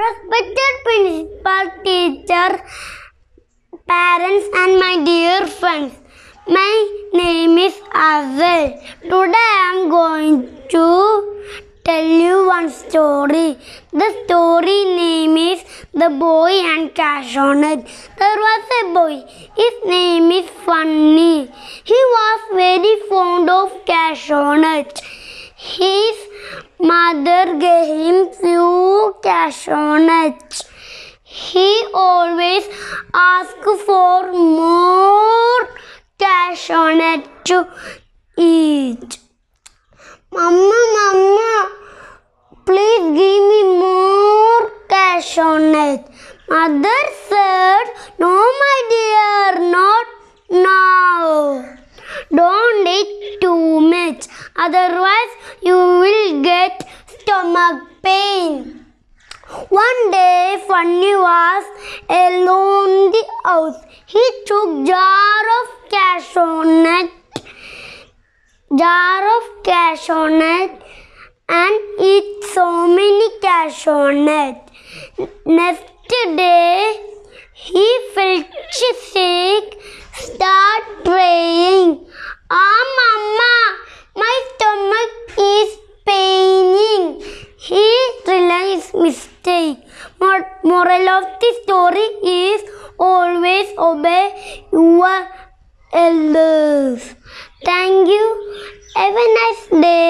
Respected principal, teacher, parents and my dear friends, my name is Azel. Today I am going to tell you one story. The story name is The Boy and Cash on It. There was a boy. His name is Funny. He was very fond of cash on it. His mother gave him few mustache on it. He always asks for more cash on it to eat. Mama, Mama, please give me more cash on it. Mother said, No, my dear, not now. Don't eat too much, otherwise, you will get stomach pain. One day Funny was alone in the house. He took jar of cashew nut, jar of cashew nut and eat so many cashew nut. Next day he felt sick, start praying. mistake. moral of the story is always obey your elders. Thank you. Have a nice day.